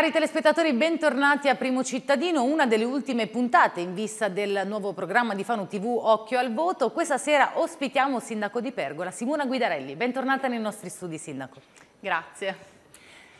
Cari telespettatori, bentornati a Primo Cittadino, una delle ultime puntate in vista del nuovo programma di Fano TV Occhio al Voto. Questa sera ospitiamo il sindaco di Pergola, Simona Guidarelli. Bentornata nei nostri studi, sindaco. Grazie.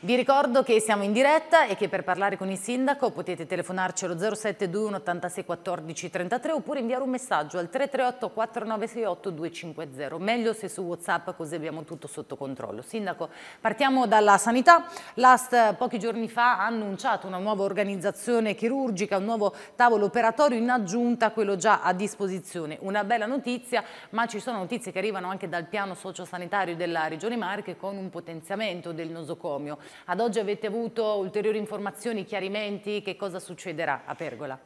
Vi ricordo che siamo in diretta e che per parlare con il sindaco potete telefonarci allo 0721 86 14 33 oppure inviare un messaggio al 338 4968 250. Meglio se su Whatsapp così abbiamo tutto sotto controllo. Sindaco, partiamo dalla sanità. L'AST pochi giorni fa ha annunciato una nuova organizzazione chirurgica, un nuovo tavolo operatorio in aggiunta a quello già a disposizione. Una bella notizia, ma ci sono notizie che arrivano anche dal piano sociosanitario della Regione Marche con un potenziamento del nosocomio. Ad oggi avete avuto ulteriori informazioni, chiarimenti? Che cosa succederà a Pergola?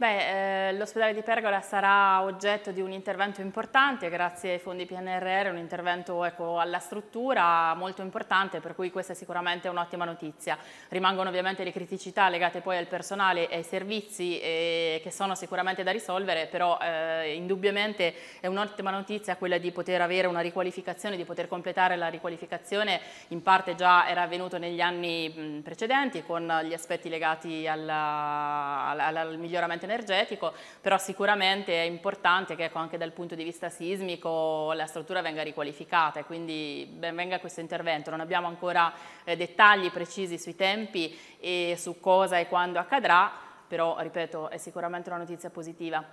Beh, eh, l'ospedale di Pergola sarà oggetto di un intervento importante grazie ai fondi PNRR, un intervento ecco, alla struttura molto importante per cui questa è sicuramente un'ottima notizia. Rimangono ovviamente le criticità legate poi al personale e ai servizi eh, che sono sicuramente da risolvere, però eh, indubbiamente è un'ottima notizia quella di poter avere una riqualificazione, di poter completare la riqualificazione, in parte già era avvenuto negli anni mh, precedenti con gli aspetti legati alla, alla, al miglioramento energetico, però sicuramente è importante che ecco, anche dal punto di vista sismico la struttura venga riqualificata e quindi ben venga questo intervento. Non abbiamo ancora eh, dettagli precisi sui tempi e su cosa e quando accadrà, però ripeto è sicuramente una notizia positiva.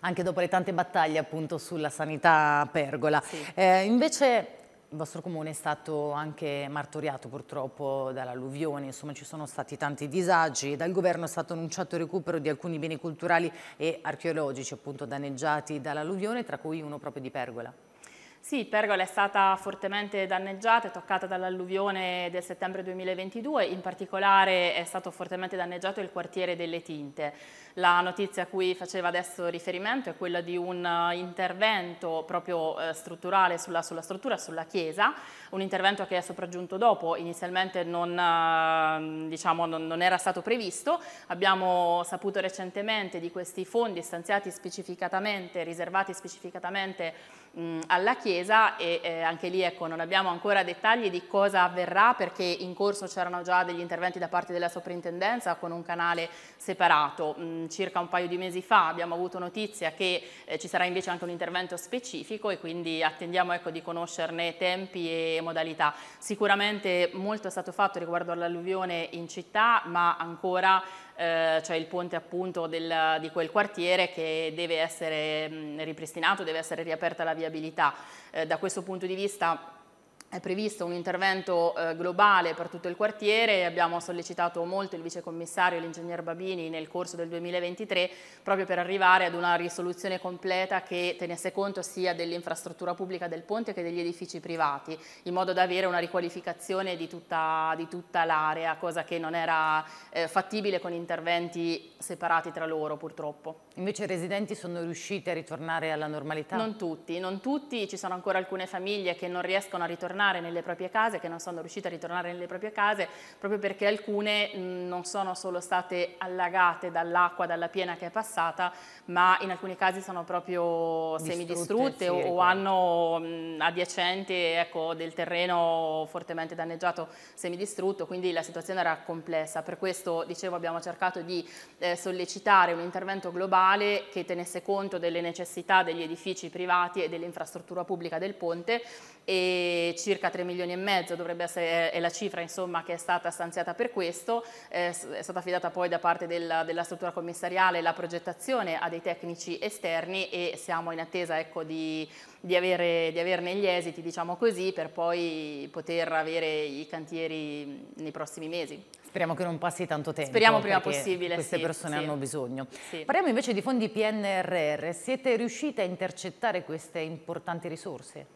Anche dopo le tante battaglie appunto sulla sanità pergola. Sì. Eh, invece il vostro comune è stato anche martoriato purtroppo dall'alluvione, insomma ci sono stati tanti disagi, dal governo è stato annunciato il recupero di alcuni beni culturali e archeologici appunto danneggiati dall'alluvione, tra cui uno proprio di Pergola. Sì, Pergola è stata fortemente danneggiata e toccata dall'alluvione del settembre 2022, in particolare è stato fortemente danneggiato il quartiere delle Tinte. La notizia a cui faceva adesso riferimento è quella di un eh, intervento proprio eh, strutturale sulla, sulla, struttura, sulla chiesa, un intervento che è sopraggiunto dopo, inizialmente non, eh, diciamo, non, non era stato previsto, abbiamo saputo recentemente di questi fondi stanziati specificatamente, riservati specificatamente mh, alla chiesa, attesa e eh, anche lì ecco, non abbiamo ancora dettagli di cosa avverrà perché in corso c'erano già degli interventi da parte della soprintendenza con un canale separato. Mm, circa un paio di mesi fa abbiamo avuto notizia che eh, ci sarà invece anche un intervento specifico e quindi attendiamo ecco, di conoscerne tempi e modalità. Sicuramente molto è stato fatto riguardo all'alluvione in città ma ancora eh, cioè il ponte appunto del, di quel quartiere che deve essere mh, ripristinato, deve essere riaperta la viabilità. Eh, da questo punto di vista è previsto un intervento eh, globale per tutto il quartiere, abbiamo sollecitato molto il vicecommissario e l'ingegner Babini nel corso del 2023 proprio per arrivare ad una risoluzione completa che tenesse conto sia dell'infrastruttura pubblica del ponte che degli edifici privati, in modo da avere una riqualificazione di tutta, tutta l'area, cosa che non era eh, fattibile con interventi separati tra loro purtroppo. Invece i residenti sono riusciti a ritornare alla normalità? Non tutti, non tutti, ci sono ancora alcune famiglie che non riescono a ritornare ritornare nelle proprie case, che non sono riuscite a ritornare nelle proprie case, proprio perché alcune mm, non sono solo state allagate dall'acqua, dalla piena che è passata, ma in alcuni casi sono proprio distrutte, semidistrutte sì, o, ecco. hanno mm, adiacente ecco, del terreno fortemente danneggiato, semidistrutto, quindi la situazione era complessa. Per questo, dicevo, abbiamo cercato di eh, sollecitare un intervento globale che tenesse conto delle necessità degli edifici privati e dell'infrastruttura pubblica del ponte e ci circa 3 milioni e mezzo, dovrebbe essere è la cifra insomma, che è stata stanziata per questo, eh, è stata affidata poi da parte della, della struttura commissariale la progettazione a dei tecnici esterni e siamo in attesa ecco, di, di, avere, di averne gli esiti diciamo così, per poi poter avere i cantieri nei prossimi mesi. Speriamo che non passi tanto tempo. Speriamo prima possibile. Queste sì, persone sì. hanno bisogno. Sì. Parliamo invece di fondi PNRR. Siete riusciti a intercettare queste importanti risorse?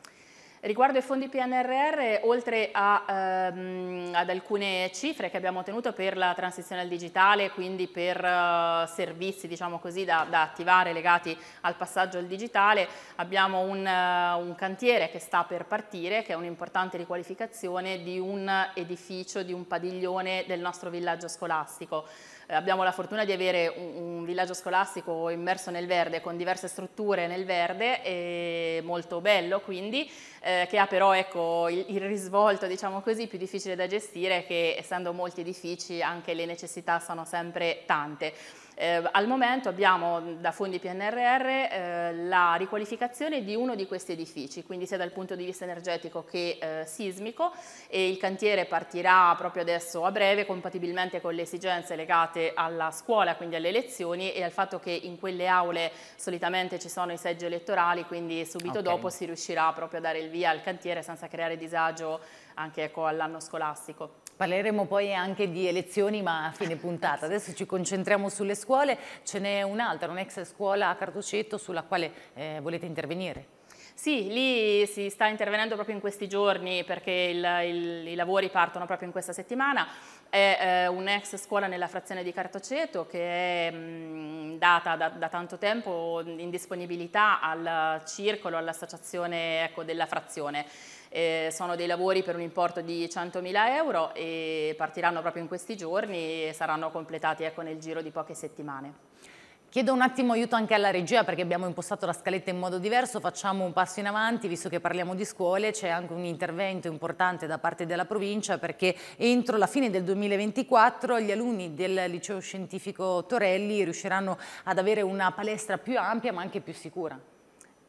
Riguardo ai fondi PNRR, oltre a, ehm, ad alcune cifre che abbiamo ottenuto per la transizione al digitale, quindi per eh, servizi diciamo così, da, da, attivare legati al passaggio al digitale, abbiamo un, eh, un, cantiere che sta per partire, che è un'importante riqualificazione di un edificio, di un padiglione del nostro villaggio scolastico. Eh, abbiamo la fortuna di avere un, un, villaggio scolastico immerso nel verde con diverse strutture nel verde e molto bello quindi eh, che ha però ecco, il, il, risvolto diciamo così più difficile da gestire che essendo molti edifici anche le necessità sono sempre tante. Eh, al momento abbiamo mm, da fondi PNRR eh, la riqualificazione di uno di questi edifici, quindi sia dal punto di vista energetico che eh, sismico e il cantiere partirà proprio adesso a breve compatibilmente con le esigenze legate alla scuola, quindi alle elezioni e al fatto che in quelle aule solitamente ci sono i seggi elettorali, quindi subito okay. dopo si riuscirà proprio a dare il via al cantiere senza creare disagio anche ecco, all'anno scolastico. Parleremo poi anche di elezioni ma a fine puntata. Adesso ci concentriamo sulle scuole, ce n'è un'altra, un'ex scuola a Cartocetto sulla quale eh, volete intervenire. Sì, lì si sta intervenendo proprio in questi giorni perché il, il, i lavori partono proprio in questa settimana. È eh, un'ex scuola nella frazione di Cartoceto che è mh, mm, data da, da, tanto tempo in disponibilità al circolo, all'associazione ecco, della frazione. Eh, sono dei lavori per un importo di 100.000 euro e partiranno proprio in questi giorni e saranno completati ecco, nel giro di poche settimane. Chiedo un attimo aiuto anche alla regia perché abbiamo impostato la scaletta in modo diverso, facciamo un passo in avanti, visto che parliamo di scuole c'è anche un intervento importante da parte della provincia perché entro la fine del 2024 gli alunni del liceo scientifico Torelli riusciranno ad avere una palestra più ampia ma anche più sicura.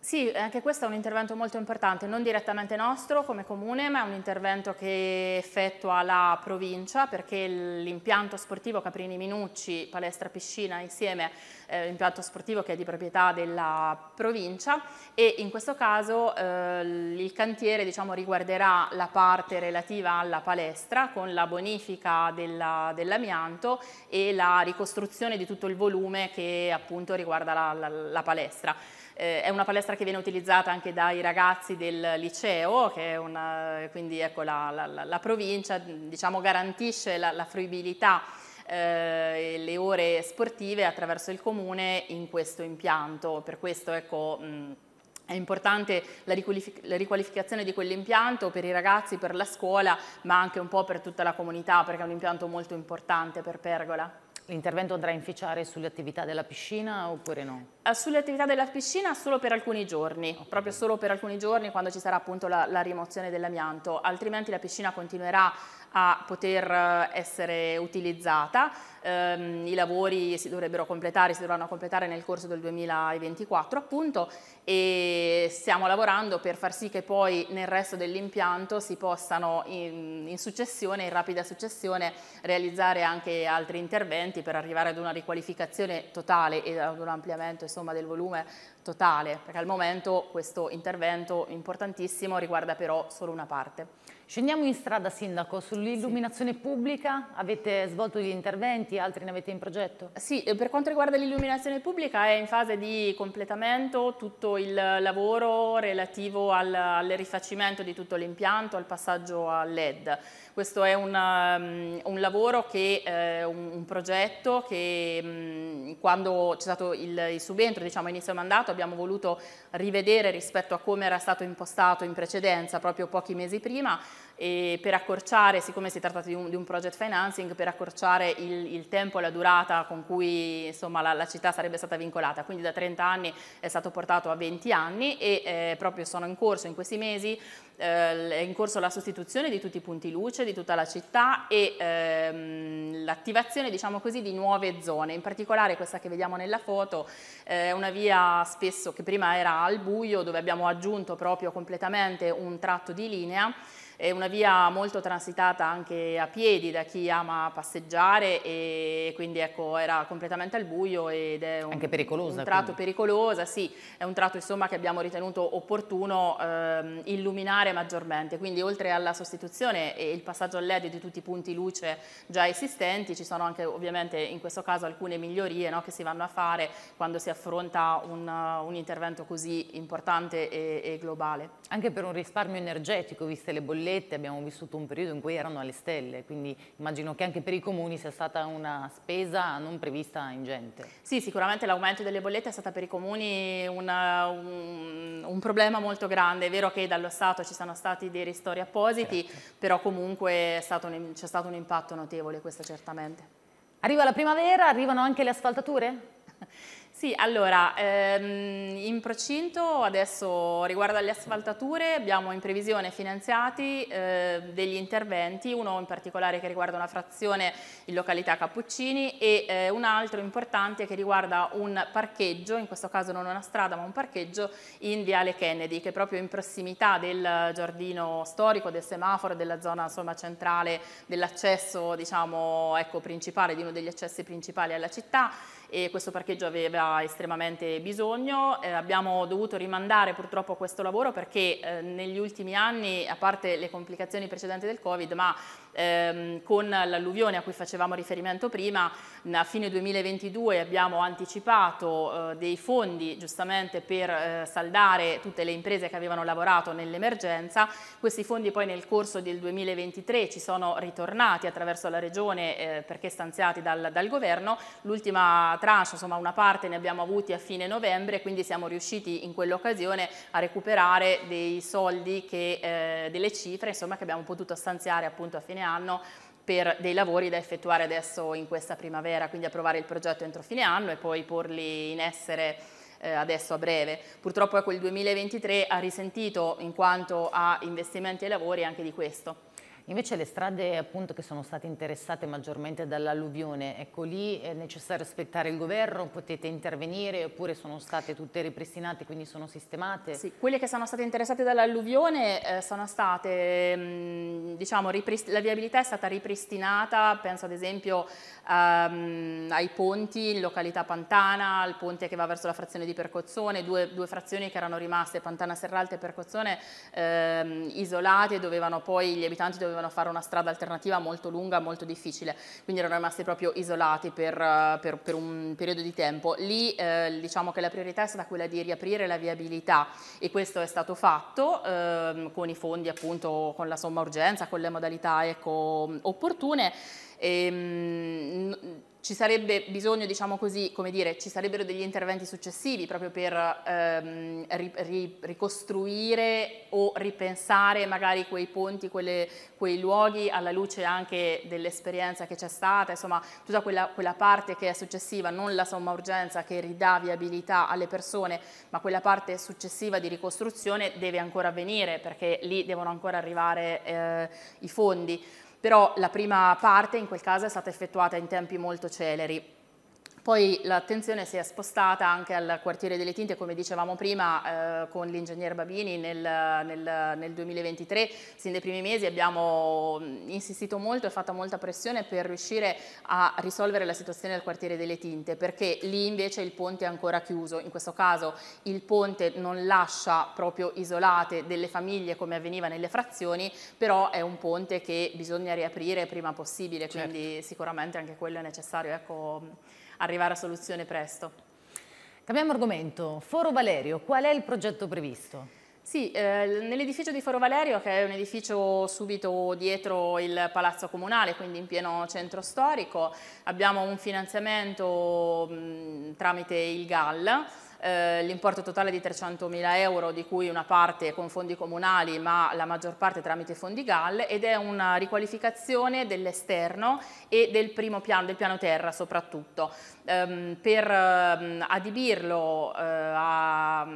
Sì, anche questo è un intervento molto importante, non direttamente nostro come comune, ma è un intervento che effettua la provincia perché l'impianto sportivo Caprini Minucci, palestra piscina insieme, eh, l'impianto sportivo che è di proprietà della provincia e in questo caso eh, il cantiere diciamo, riguarderà la parte relativa alla palestra con la bonifica dell'amianto e la ricostruzione di tutto il volume che appunto riguarda la, la, la palestra. Eh, è una palestra che viene utilizzata anche dai ragazzi del liceo, che una, quindi ecco, la, la, la, provincia diciamo, garantisce la, la fruibilità eh, le ore sportive attraverso il comune in questo impianto. Per questo ecco, mh, è importante la, riqualific la, riqualificazione di quell'impianto per i ragazzi, per la scuola, ma anche un po' per tutta la comunità, perché è un impianto molto importante per Pergola. L'intervento andrà a inficiare sulle attività della piscina oppure no? Eh, sulle attività della piscina solo per alcuni giorni, okay. proprio solo per alcuni giorni quando ci sarà appunto la, la rimozione dell'amianto, altrimenti la piscina continuerà a poter eh, essere utilizzata. Um, I lavori si dovrebbero completare, si dovranno completare nel corso del 2024 appunto e stiamo lavorando per far sì che poi nel resto dell'impianto si possano in, in, successione, in rapida successione, realizzare anche altri interventi per arrivare ad una riqualificazione totale e ad un ampliamento insomma, del volume totale, perché al momento questo intervento importantissimo riguarda però solo una parte. Scendiamo in strada, Sindaco, sull'illuminazione sì. pubblica avete svolto degli interventi, altri ne avete in progetto? Sì, eh, per quanto riguarda l'illuminazione pubblica è in fase di completamento tutto il lavoro relativo al, al rifacimento di tutto l'impianto, al passaggio a LED. Questo è un, um, un lavoro che, eh, un, un, progetto che mh, mm, quando c'è stato il, il subentro, diciamo inizio mandato, abbiamo voluto rivedere rispetto a come era stato impostato in precedenza, proprio pochi mesi prima, e per accorciare, siccome si tratta di un, di un project financing, per accorciare il, il, tempo e la durata con cui insomma, la, la, città sarebbe stata vincolata, quindi da 30 anni è stato portato a 20 anni e eh, proprio sono in corso in questi mesi eh, è in corso la sostituzione di tutti i punti luce di tutta la città e ehm, l'attivazione diciamo così, di nuove zone, in particolare questa che vediamo nella foto è eh, una via spesso che prima era al buio dove abbiamo aggiunto proprio completamente un tratto di linea è una via molto transitata anche a piedi da chi ama passeggiare e quindi ecco, era completamente al buio ed è un, anche pericolosa, un tratto quindi. pericolosa, sì, è un tratto insomma, che abbiamo ritenuto opportuno eh, illuminare maggiormente, quindi oltre alla sostituzione e il passaggio a LED di tutti i punti luce già esistenti, ci sono anche ovviamente in questo caso alcune migliorie no, che si vanno a fare quando si affronta un, un intervento così importante e, e globale. Anche per un risparmio energetico, viste le bollette bollette, abbiamo vissuto un periodo in cui erano alle stelle, quindi immagino che anche per i comuni sia stata una spesa non prevista ingente. Sì, sicuramente l'aumento delle bollette è stata per i comuni una, un, un, problema molto grande, è vero che dallo Stato ci sono stati dei ristori appositi, certo. però comunque c'è stato un impatto notevole, questo certamente. Arriva la primavera, arrivano anche le asfaltature? Sì, allora, ehm, in procinto adesso riguardo alle asfaltature abbiamo in previsione finanziati eh, degli interventi, uno in particolare che riguarda una frazione in località Cappuccini e eh, un altro importante che riguarda un parcheggio, in questo caso non una strada ma un parcheggio in Viale Kennedy che è proprio in prossimità del giardino storico, del semaforo, della zona insomma, centrale dell'accesso diciamo, ecco, principale, di uno degli accessi principali alla città e questo parcheggio aveva estremamente bisogno. Eh, abbiamo dovuto rimandare purtroppo questo lavoro perché eh, negli ultimi anni, a parte le complicazioni precedenti del Covid, ma Ehm, con l'alluvione a cui facevamo riferimento prima, a fine 2022 abbiamo anticipato eh, dei fondi giustamente per eh, saldare tutte le imprese che avevano lavorato nell'emergenza. Questi fondi poi nel corso del 2023 ci sono ritornati attraverso la Regione eh, perché stanziati dal, dal governo. L'ultima tranche, insomma una parte ne abbiamo avuti a fine novembre, quindi siamo riusciti in quell'occasione a recuperare dei soldi, che, eh, delle cifre insomma, che abbiamo potuto stanziare appunto a fine anno per dei lavori da effettuare adesso in questa primavera, quindi approvare il progetto entro fine anno e poi porli in essere eh, adesso a breve. Purtroppo ecco, il 2023 ha risentito in quanto a investimenti e lavori anche di questo. Invece le strade appunto, che sono state interessate maggiormente dall'alluvione, ecco lì è necessario aspettare il governo, potete intervenire oppure sono state tutte ripristinate quindi sono sistemate? Sì, quelle che sono state interessate dall'alluvione eh, sono state, mh, diciamo, la viabilità è stata ripristinata, penso ad esempio um, ai ponti in località Pantana, al ponte che va verso la frazione di Percozzone, due, due frazioni che erano rimaste, Pantana Serralta e Percozzone, ehm, isolate dovevano poi gli abitanti dovevano dovevano fare una strada alternativa molto lunga, molto difficile, quindi erano rimasti proprio isolati per, eh, per, per un periodo di tempo. Lì eh, diciamo che la priorità è stata quella di riaprire la viabilità e questo è stato fatto eh, con i fondi appunto, con la somma urgenza, con le modalità ecco, opportune. E, ehm, mh, ci sarebbe bisogno, diciamo così, come dire, ci sarebbero degli interventi successivi proprio per ehm, ri, ri, ricostruire o ripensare magari quei ponti, quelle, quei luoghi alla luce anche dell'esperienza che c'è stata, insomma tutta quella, quella, parte che è successiva, non la somma urgenza che ridà viabilità alle persone, ma quella parte successiva di ricostruzione deve ancora avvenire perché lì devono ancora arrivare eh, i fondi però la prima parte in quel caso è stata effettuata in tempi molto celeri. Poi l'attenzione si è spostata anche al quartiere delle tinte, come dicevamo prima eh, con l'ingegner Babini nel, nel, nel, 2023, sin dai primi mesi abbiamo mm, insistito molto e fatto molta pressione per riuscire a risolvere la situazione del quartiere delle tinte, perché lì invece il ponte è ancora chiuso, in questo caso il ponte non lascia proprio isolate delle famiglie come avveniva nelle frazioni, però è un ponte che bisogna riaprire prima possibile, certo. quindi certo. sicuramente anche quello è necessario. Ecco, arrivare a soluzione presto. Cambiamo argomento. Foro Valerio, qual è il progetto previsto? Sì, eh, nell'edificio di Foro Valerio, che è un edificio subito dietro il Palazzo Comunale, quindi in pieno centro storico, abbiamo un finanziamento mh, tramite il GAL, eh, l'importo totale di 300.000 euro di cui una parte con fondi comunali ma la maggior parte tramite fondi GAL ed è una riqualificazione dell'esterno e del primo piano, del piano terra soprattutto. Ehm, per ehm, adibirlo eh, a, a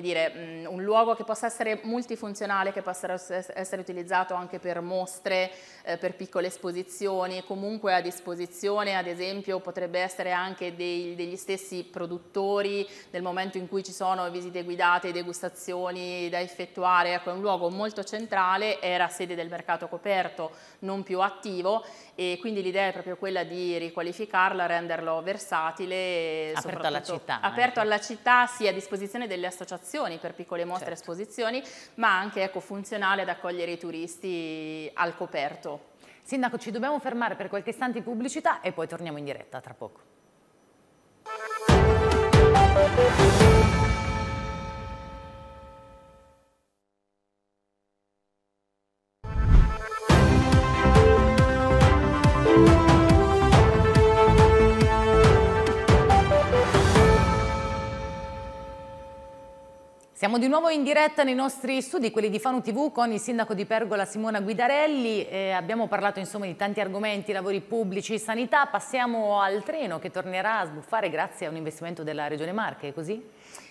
dire, mm, un luogo che possa essere multifunzionale, che possa essere utilizzato anche per mostre, eh, per piccole esposizioni, comunque a disposizione ad esempio potrebbe essere anche dei, degli stessi produttori nel momento in cui ci sono visite guidate, degustazioni da effettuare, ecco, è un luogo molto centrale, era sede del mercato coperto, non più attivo e quindi l'idea è proprio quella di riqualificarla, renderlo versatile. Aperto alla città. Aperto alla città, sì, a disposizione delle associazioni per piccole mostre e certo. esposizioni, ma anche ecco, funzionale ad accogliere i turisti al coperto. Sindaco, ci dobbiamo fermare per qualche istante di pubblicità e poi torniamo in diretta tra poco. Siamo di nuovo in diretta nei nostri studi, quelli di Fanu TV, con il sindaco di Pergola Simona Guidarelli. Eh, abbiamo parlato insomma, di tanti argomenti, lavori pubblici, sanità. Passiamo al treno che tornerà a sbuffare grazie a un investimento della Regione Marche, è così?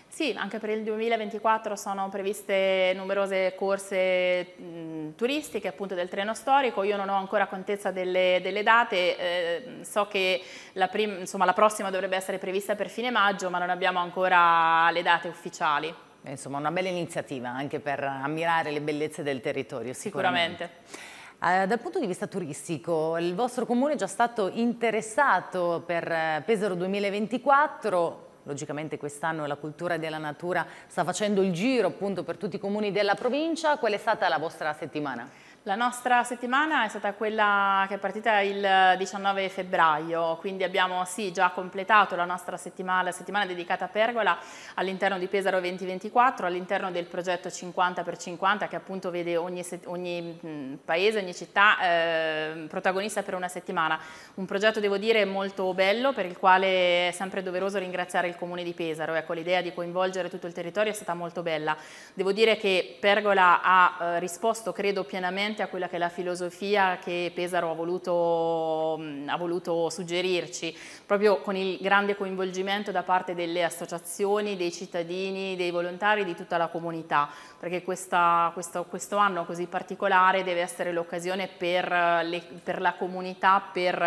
Sì, anche per il 2024 sono previste numerose corse mh, turistiche appunto del treno storico, io non ho ancora contezza delle, delle date, eh, so che la, insomma, la prossima dovrebbe essere prevista per fine maggio ma non abbiamo ancora le date ufficiali insomma, una bella iniziativa anche per ammirare le bellezze del territorio, sicuramente. sicuramente. Eh, dal punto di vista turistico, il vostro comune è già stato interessato per eh, Pesaro 2024, logicamente quest'anno la cultura della natura sta facendo il giro appunto per tutti i comuni della provincia, qual è stata la vostra settimana? La nostra settimana è stata quella che è partita il 19 febbraio, quindi abbiamo sì, già completato la nostra settimana, la settimana dedicata a Pergola all'interno di Pesaro 2024, all'interno del progetto 50x50 che appunto vede ogni, ogni paese, ogni città eh, protagonista per una settimana. Un progetto devo dire molto bello per il quale è sempre doveroso ringraziare il comune di Pesaro, ecco l'idea di coinvolgere tutto il territorio è stata molto bella. Devo dire che Pergola ha eh, risposto credo pienamente differente a quella che è la filosofia che Pesaro ha voluto, ha voluto suggerirci, proprio con il grande coinvolgimento da parte delle associazioni, dei cittadini, dei volontari, di tutta la comunità, perché questa, questo, questo, anno così particolare deve essere l'occasione per, per, la comunità, per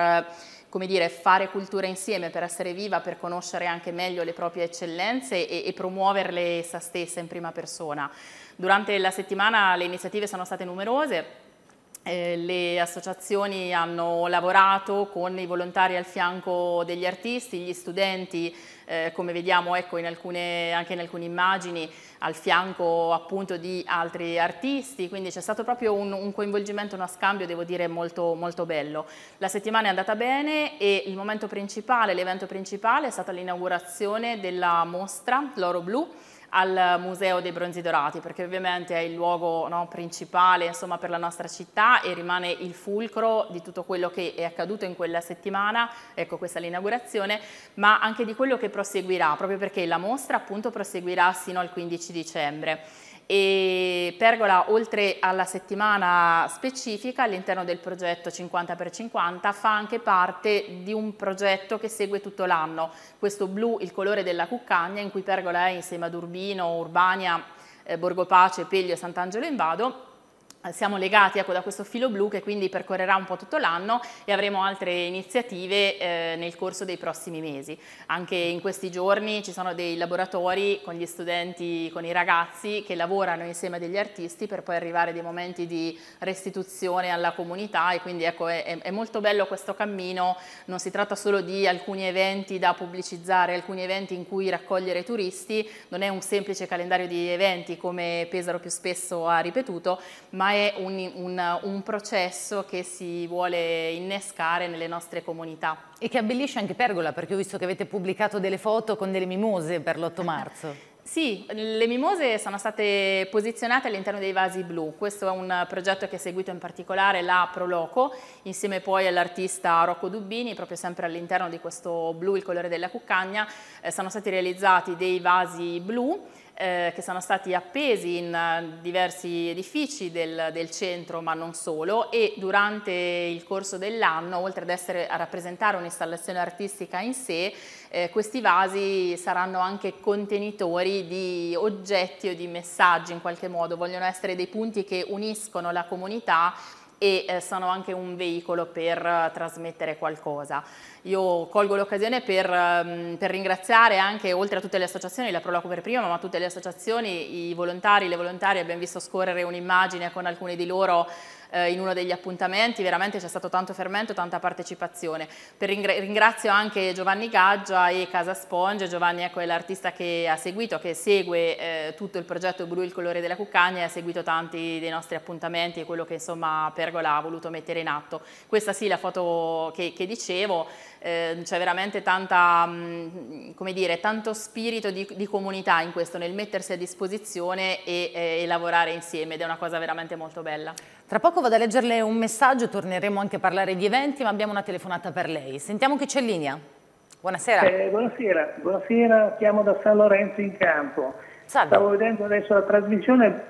come dire, fare cultura insieme per essere viva, per conoscere anche meglio le proprie eccellenze e, e promuoverle essa stessa in prima persona. Durante la settimana le iniziative sono state numerose, eh, le associazioni hanno lavorato con i volontari al fianco degli artisti, gli studenti, eh, come vediamo ecco, in alcune, anche in alcune immagini, al fianco appunto di altri artisti, quindi c'è stato proprio un, un, coinvolgimento, uno scambio, devo dire, molto, molto bello. La settimana è andata bene e il momento principale, l'evento principale è stata l'inaugurazione della mostra L'Oro Blu, al Museo dei Bronzi Dorati, perché ovviamente è il luogo no, principale insomma, per la nostra città e rimane il fulcro di tutto quello che è accaduto in quella settimana, ecco questa è l'inaugurazione, ma anche di quello che proseguirà, proprio perché la mostra appunto proseguirà sino al 15 dicembre e Pergola oltre alla settimana specifica all'interno del progetto 50x50 fa anche parte di un progetto che segue tutto l'anno, questo blu il colore della cuccagna in cui Pergola è insieme ad Urbino, Urbania, eh, Borgo Pace, Peglio e Sant'Angelo in Vado siamo legati ecco, a questo filo blu che quindi percorrerà un po' tutto l'anno e avremo altre iniziative eh, nel corso dei prossimi mesi. Anche in questi giorni ci sono dei laboratori con gli studenti, con i ragazzi che lavorano insieme agli artisti per poi arrivare dei momenti di restituzione alla comunità e quindi ecco è, è molto bello questo cammino, non si tratta solo di alcuni eventi da pubblicizzare, alcuni eventi in cui raccogliere turisti, non è un semplice calendario di eventi come Pesaro più spesso ha ripetuto, ma è è un, un, un, processo che si vuole innescare nelle nostre comunità. E che abbellisce anche Pergola, perché ho visto che avete pubblicato delle foto con delle mimose per l'8 marzo. Sì, le mimose sono state posizionate all'interno dei vasi blu, questo è un progetto che ha seguito in particolare la Proloco insieme poi all'artista Rocco Dubbini, proprio sempre all'interno di questo blu, il colore della cuccagna, eh, sono stati realizzati dei vasi blu eh, che sono stati appesi in eh, diversi edifici del, del, centro, ma non solo, e durante il corso dell'anno, oltre ad essere a rappresentare un'installazione artistica in sé, eh, questi vasi saranno anche contenitori di oggetti o di messaggi in qualche modo, vogliono essere dei punti che uniscono la comunità e eh, sono anche un veicolo per eh, trasmettere qualcosa. Io colgo l'occasione per, ehm, per, ringraziare anche, oltre a tutte le associazioni, la Proloco per prima, ma tutte le associazioni, i volontari, le volontarie, abbiamo visto scorrere un'immagine con alcuni di loro eh, in uno degli appuntamenti, veramente c'è stato tanto fermento, tanta partecipazione. Ringra ringrazio anche Giovanni Gaggia e Casa Sponge, Giovanni è l'artista che ha seguito, che segue eh, tutto il progetto Blu il colore della cuccagna e ha seguito tanti dei nostri appuntamenti e quello che insomma Pergola ha voluto mettere in atto. Questa sì la foto che, che dicevo, eh, c'è veramente tanta, mm, come dire, tanto spirito di, di, comunità in questo, nel mettersi a disposizione e, eh, e lavorare insieme ed è una cosa veramente molto bella. Tra poco vado a leggerle un messaggio, torneremo anche a parlare di eventi, ma abbiamo una telefonata per lei. Sentiamo chi c'è in linea. Buonasera. Eh, buonasera. buonasera, chiamo da San Lorenzo in campo. Salve. Stavo vedendo adesso la trasmissione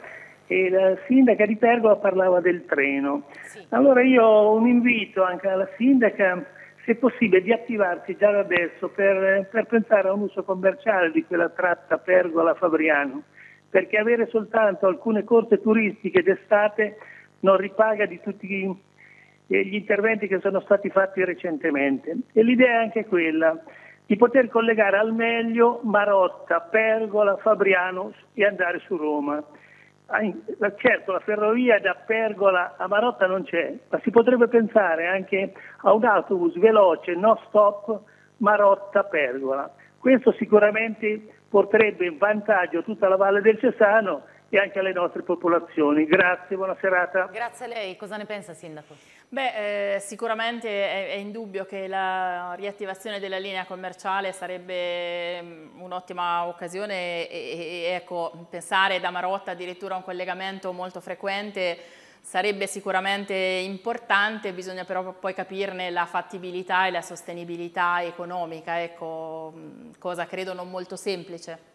e la sindaca di Pergola parlava del treno. Sì. Allora io ho un invito anche alla sindaca, se possibile, di attivarsi già da adesso per, per pensare a un uso commerciale di quella tratta Pergola-Fabriano, perché avere soltanto alcune corse turistiche d'estate non ripaga di tutti eh, gli interventi che sono stati fatti recentemente. E l'idea è anche quella di poter collegare al meglio Marotta, Pergola, Fabriano e andare su Roma. Ah, certo, la ferrovia da Pergola a Marotta non c'è, ma si potrebbe pensare anche a un autobus veloce, no stop, Marotta-Pergola. Questo sicuramente porterebbe in vantaggio tutta la Valle del Cesano e anche alle nostre popolazioni. Grazie, buona serata. Grazie a lei, cosa ne pensa Sindaco? Beh, eh, sicuramente è, è, indubbio che la riattivazione della linea commerciale sarebbe mm, un'ottima occasione e, e ecco, pensare da Marotta addirittura a un collegamento molto frequente sarebbe sicuramente importante, bisogna però poi capirne la fattibilità e la sostenibilità economica, ecco, mm, cosa credo non molto semplice.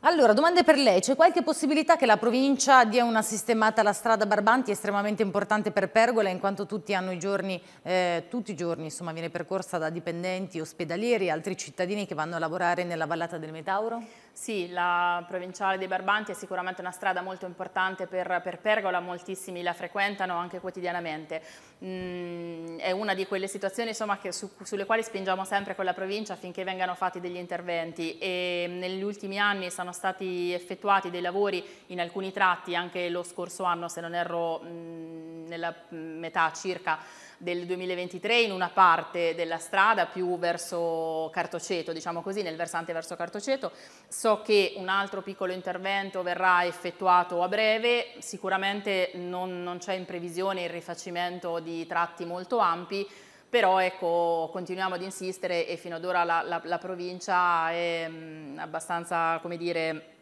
Allora, domande per lei. C'è qualche possibilità che la provincia dia una sistemata alla strada Barbanti, estremamente importante per Pergola, in quanto tutti hanno i giorni, eh, tutti i giorni insomma, viene percorsa da dipendenti, ospedalieri e altri cittadini che vanno a lavorare nella vallata del Metauro? Sì, la provinciale dei Barbanti è sicuramente una strada molto importante per, per Pergola, moltissimi la frequentano anche quotidianamente. Mm, è una di quelle situazioni insomma, su, sulle quali spingiamo sempre con la provincia affinché vengano fatti degli interventi e mm, negli ultimi anni sono stati effettuati dei lavori in alcuni tratti, anche lo scorso anno se non erro mh, mm, nella metà circa, del 2023 in una parte della strada più verso Cartoceto, diciamo così, nel versante verso Cartoceto. So che un altro piccolo intervento verrà effettuato a breve, sicuramente non, non c'è in previsione il rifacimento di tratti molto ampi, però ecco, continuiamo ad insistere e fino ad ora la, la, la provincia è mm, abbastanza, come dire,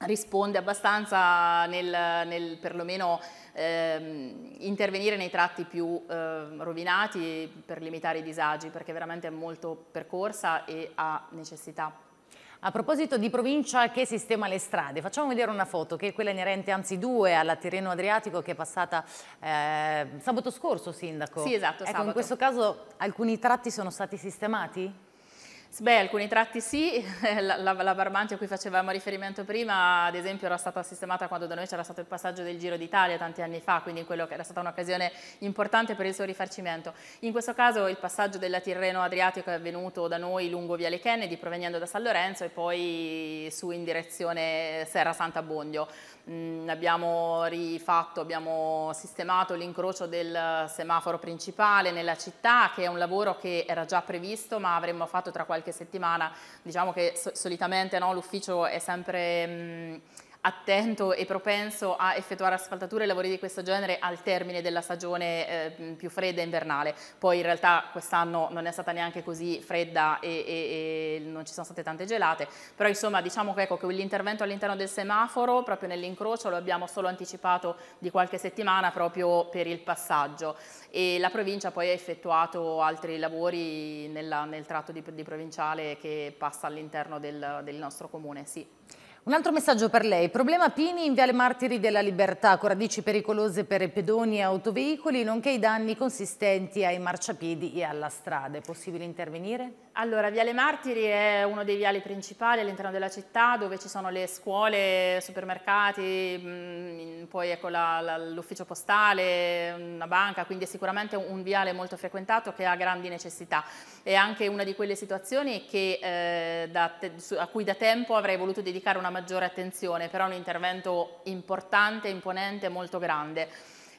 risponde abbastanza nel, nel perlomeno ehm, intervenire nei tratti più ehm, rovinati per limitare i disagi perché veramente è molto percorsa e ha necessità. A proposito di provincia che sistema le strade, facciamo vedere una foto che è quella inerente anzi due alla Tirreno Adriatico che è passata eh, sabato scorso, Sindaco. Sì, esatto, ecco, sabato. In questo caso alcuni tratti sono stati sistemati? Beh, alcuni tratti sì, la, la, la Barbanti a cui facevamo riferimento prima, ad esempio, era stata sistemata quando da noi c'era stato il passaggio del Giro d'Italia tanti anni fa, quindi quello che era stata un'occasione importante per il suo rifarcimento. In questo caso il passaggio della Tirreno Adriatico è avvenuto da noi lungo Viale Kennedy, proveniendo da San Lorenzo e poi su in direzione Serra Santa Bondio mh, mm, abbiamo rifatto, abbiamo sistemato l'incrocio del semaforo principale nella città che è un lavoro che era già previsto ma avremmo fatto tra qualche settimana, diciamo che so solitamente no, l'ufficio è sempre... Mh, mm, attento e propenso a effettuare asfaltature e lavori di questo genere al termine della stagione eh, più fredda e invernale. Poi in realtà quest'anno non è stata neanche così fredda e, e, e, non ci sono state tante gelate, però insomma diciamo che, ecco, che l'intervento all'interno del semaforo, proprio nell'incrocio, lo abbiamo solo anticipato di qualche settimana proprio per il passaggio e la provincia poi ha effettuato altri lavori nella, nel tratto di, di provinciale che passa all'interno del, del nostro comune. Sì. Un altro messaggio per lei. Problema Pini in Viale Martiri della Libertà, con radici pericolose per pedoni e autoveicoli, nonché i danni consistenti ai marciapiedi e alla strada. È possibile intervenire? Allora, Viale Martiri è uno dei viali principali all'interno della città dove ci sono le scuole, supermercati, mm, poi ecco l'ufficio postale, una banca, quindi è sicuramente un viale molto frequentato che ha grandi necessità. È anche una di quelle situazioni che, eh, da, a cui da tempo avrei voluto dedicare una maggiore attenzione, però è un intervento importante, imponente, molto grande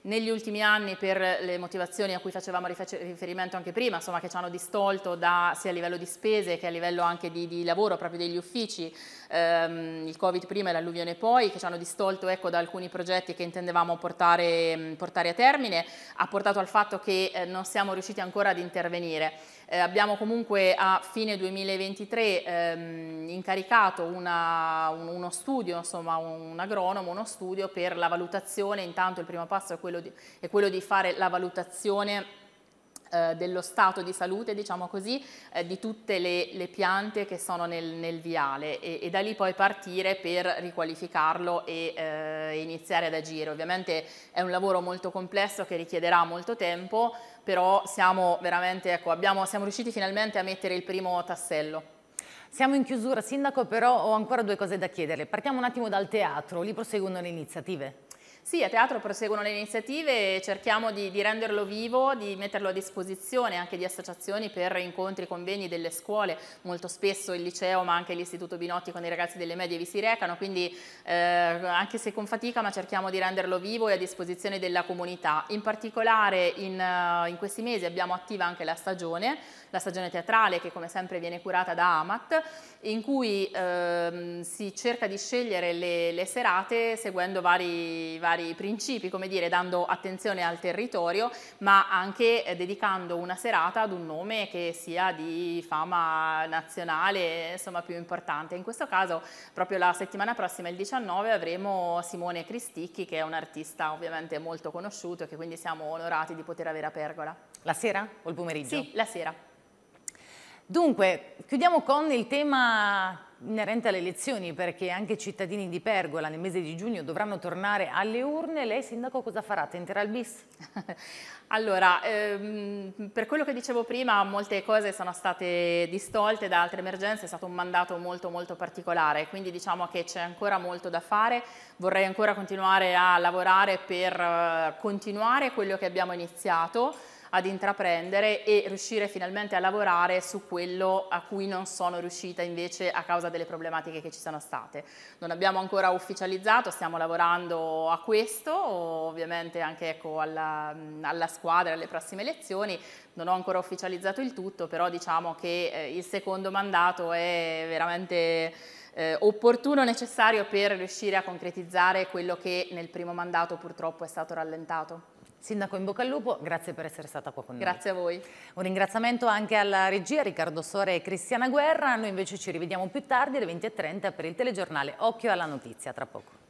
negli ultimi anni per le motivazioni a cui facevamo riferimento anche prima, insomma, che ci hanno distolto da, sia a livello di spese che a livello anche di, di lavoro proprio degli uffici, ehm, il Covid prima e l'alluvione poi, che ci hanno distolto ecco, da alcuni progetti che intendevamo portare, portare, a termine, ha portato al fatto che eh, non siamo riusciti ancora ad intervenire. Eh, abbiamo comunque a fine 2023 ehm, incaricato una, un, uno studio, insomma un agronomo, uno studio per la valutazione, intanto il primo passo è quello di, è quello di fare la valutazione eh, dello stato di salute, diciamo così, eh, di tutte le, le, piante che sono nel, nel viale e, e, da lì poi partire per riqualificarlo e eh, iniziare ad agire. Ovviamente è un lavoro molto complesso che richiederà molto tempo, però siamo veramente, ecco, abbiamo, siamo riusciti finalmente a mettere il primo tassello. Siamo in chiusura, Sindaco, però ho ancora due cose da chiederle. Partiamo un attimo dal teatro, lì proseguono le iniziative. Sì, a teatro proseguono le iniziative, cerchiamo di, di, renderlo vivo, di metterlo a disposizione anche di associazioni per incontri, convegni delle scuole, molto spesso il liceo ma anche l'istituto Binotti con i ragazzi delle medie vi si recano, quindi eh, anche se con fatica ma cerchiamo di renderlo vivo e a disposizione della comunità. In particolare in, eh, in questi mesi abbiamo attiva anche la stagione, la stagione teatrale che come sempre viene curata da Amat, in cui eh, si cerca di scegliere le, le serate seguendo vari, vari vari principi, come dire, dando attenzione al territorio, ma anche eh, dedicando una serata ad un nome che sia di fama nazionale, insomma più importante. In questo caso, proprio la settimana prossima, il 19, avremo Simone Cristicchi, che è un artista ovviamente molto conosciuto e che quindi siamo onorati di poter avere a Pergola. La sera o il pomeriggio? Sì, la sera. Dunque, chiudiamo con il tema inerente alle elezioni, perché anche i cittadini di Pergola nel mese di giugno dovranno tornare alle urne. Lei, Sindaco, cosa farà? Tenterà il bis? allora, ehm, per quello che dicevo prima, molte cose sono state distolte da altre emergenze, è stato un mandato molto molto particolare, quindi diciamo che c'è ancora molto da fare. Vorrei ancora continuare a lavorare per eh, continuare quello che abbiamo iniziato ad intraprendere e riuscire finalmente a lavorare su quello a cui non sono riuscita invece a causa delle problematiche che ci sono state. Non abbiamo ancora ufficializzato, stiamo lavorando a questo, ovviamente anche ecco, alla, alla, squadra, alle prossime elezioni, non ho ancora ufficializzato il tutto, però diciamo che eh, il secondo mandato è veramente... Eh, opportuno, necessario per riuscire a concretizzare quello che nel primo mandato purtroppo è stato rallentato. Sindaco in bocca al lupo, grazie per essere stata qua con noi. Grazie a voi. Un ringraziamento anche alla regia Riccardo Sore e Cristiana Guerra, noi invece ci rivediamo più tardi alle 20.30 per il telegiornale Occhio alla notizia, tra poco.